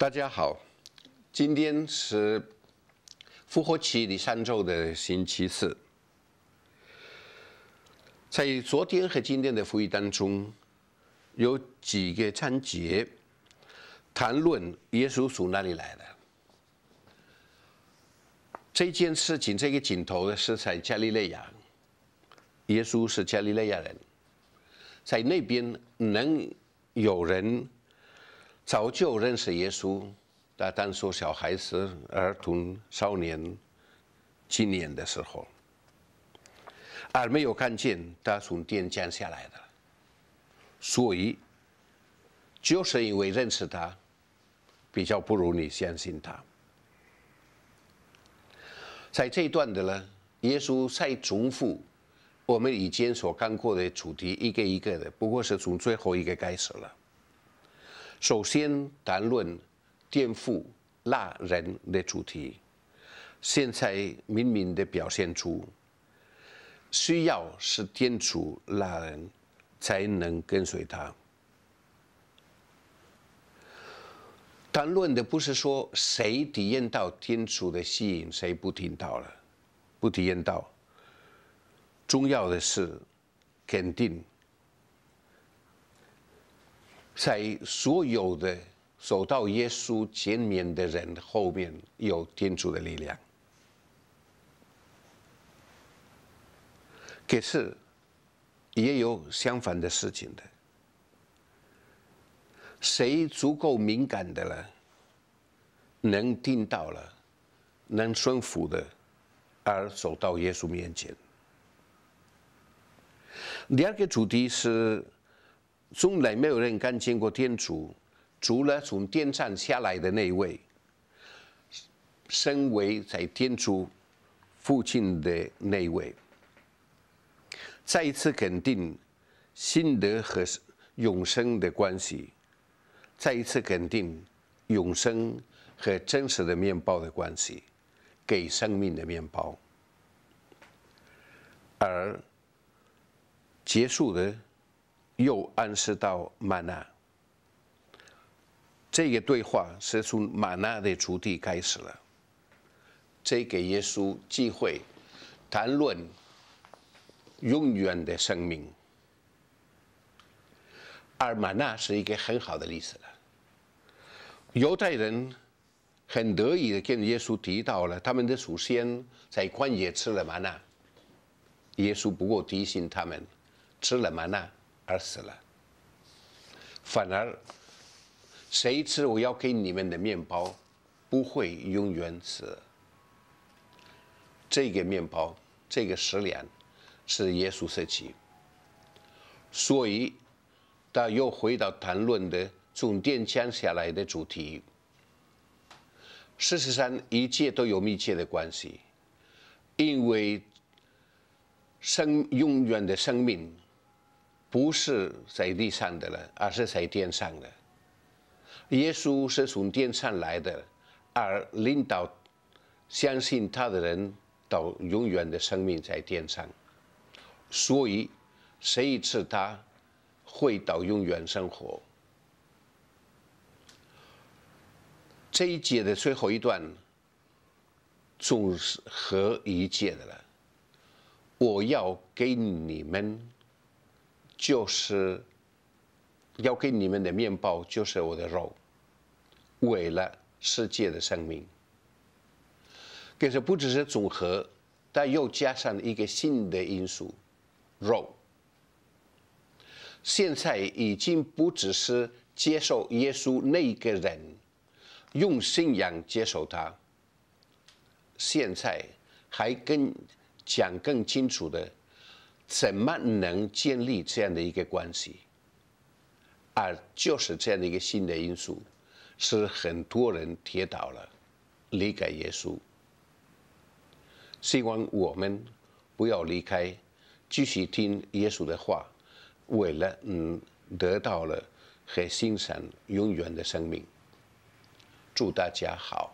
大家好，今天是复活期第三周的星期四。在昨天和今天的福音当中，有几个章节谈论耶稣从哪里来的。这件事情，这个镜头是在加利利亚，耶稣是加利利亚人，在那边能有人。早就认识耶稣，但说小孩子、儿童、少年、青年的时候，而没有看见他从天降下来的，所以就是因为认识他，比较不如你相信他。在这一段的呢，耶稣再重复我们以前所看过的主题，一个一个的，不过是从最后一个开始了。首先谈论颠覆拉人的主题，现在明明的表现出，需要是天主拉人，才能跟随他。谈论的不是说谁体验到天主的吸引，谁不听到了，不体验到。重要的是肯定。在所有的走到耶稣前面的人后面，有天主的力量。可是也有相反的事情的。谁足够敏感的了，能听到了，能顺服的，而走到耶稣面前。第二个主题是。从来没有人看见过天主，除了从天上下来的那位，身为在天主附近的那位。再一次肯定心得和永生的关系，再一次肯定永生和真实的面包的关系，给生命的面包。而结束的。又暗示到玛娜。这个对话是从玛娜的主题开始了，这给耶稣机会谈论永远的生命，而玛娜是一个很好的例子了。犹太人很得意的跟耶稣提到了他们的祖先在旷野吃了玛娜，耶稣不过提醒他们吃了玛娜。而死了，反而谁吃我要给你们的面包，不会永远死。这个面包，这个食粮，是耶稣设计。所以，他又回到谈论的从点降下来的主题。事实上，一切都有密切的关系，因为生永远的生命。不是在地上的人，而是在天上的。耶稣是从天上来的，而领导、相信他的人到永远的生命在天上。所以，谁次他，会到永远生活。这一节的最后一段，总是合一节的了。我要给你们。就是要给你们的面包，就是我的肉，为了世界的生命。可是不只是总和，但又加上一个新的因素，肉。现在已经不只是接受耶稣那一个人，用信仰接受他。现在还更讲更清楚的。怎么能建立这样的一个关系？而就是这样的一个新的因素，使很多人跌倒了，离开耶稣。希望我们不要离开，继续听耶稣的话，为了嗯得到了和欣赏永远的生命。祝大家好。